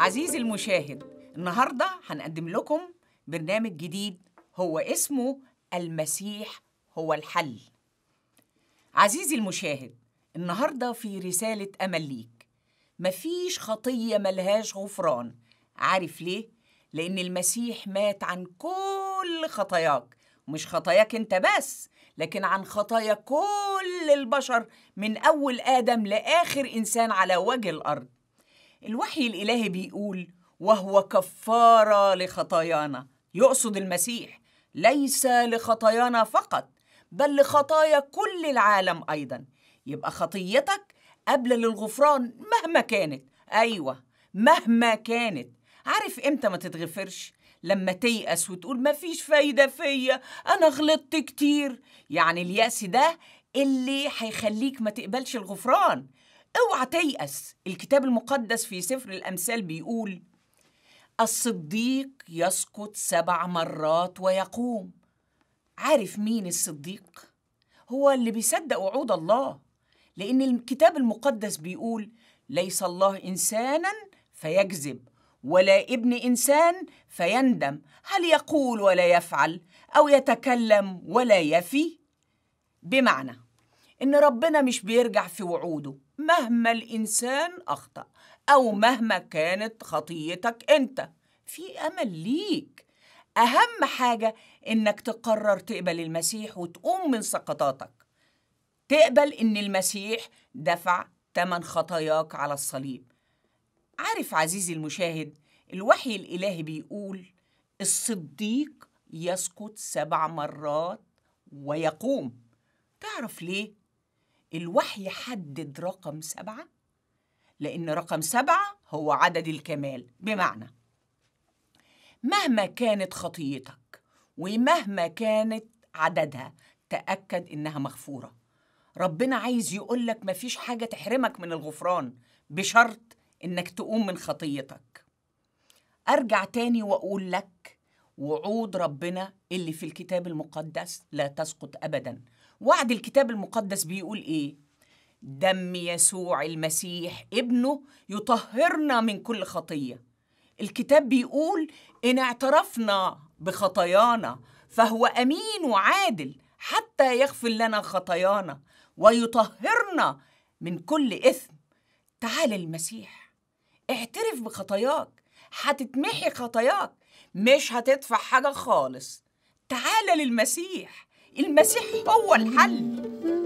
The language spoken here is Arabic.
عزيزي المشاهد النهارده هنقدم لكم برنامج جديد هو اسمه المسيح هو الحل عزيزي المشاهد النهارده في رساله امل ليك مفيش خطيه ملهاش غفران عارف ليه لان المسيح مات عن كل خطاياك مش خطاياك انت بس لكن عن خطايا كل البشر من اول ادم لاخر انسان على وجه الارض الوحي الإلهي بيقول وهو كفارة لخطايانا يقصد المسيح ليس لخطايانا فقط بل لخطايا كل العالم أيضا يبقى خطيتك قبل للغفران مهما كانت أيوة مهما كانت عارف إمتى ما تتغفرش لما تيأس وتقول مفيش فايدة فيا أنا غلطت كتير يعني اليأس ده اللي هيخليك ما تقبلش الغفران اوعى تيأس الكتاب المقدس في سفر الأمثال بيقول الصديق يسقط سبع مرات ويقوم عارف مين الصديق؟ هو اللي بيصدق وعود الله لأن الكتاب المقدس بيقول ليس الله إنسانا فيكذب ولا ابن إنسان فيندم هل يقول ولا يفعل أو يتكلم ولا يفي بمعنى إن ربنا مش بيرجع في وعوده مهما الإنسان أخطأ أو مهما كانت خطيتك أنت في أمل ليك أهم حاجة إنك تقرر تقبل المسيح وتقوم من سقطاتك تقبل إن المسيح دفع تمن خطاياك على الصليب عارف عزيزي المشاهد الوحي الإلهي بيقول الصديق يسقط سبع مرات ويقوم تعرف ليه؟ الوحي حدد رقم سبعة لأن رقم سبعة هو عدد الكمال بمعنى مهما كانت خطيتك ومهما كانت عددها تأكد إنها مغفورة ربنا عايز يقولك مفيش حاجة تحرمك من الغفران بشرط إنك تقوم من خطيتك أرجع تاني وأقول لك وعود ربنا اللي في الكتاب المقدس لا تسقط ابدا وعد الكتاب المقدس بيقول ايه دم يسوع المسيح ابنه يطهرنا من كل خطيه الكتاب بيقول ان اعترفنا بخطايانا فهو امين وعادل حتى يغفر لنا خطايانا ويطهرنا من كل اثم تعال المسيح اعترف بخطاياك هتتمحي خطاياك مش هتدفع حاجة خالص تعال للمسيح المسيح هو الحل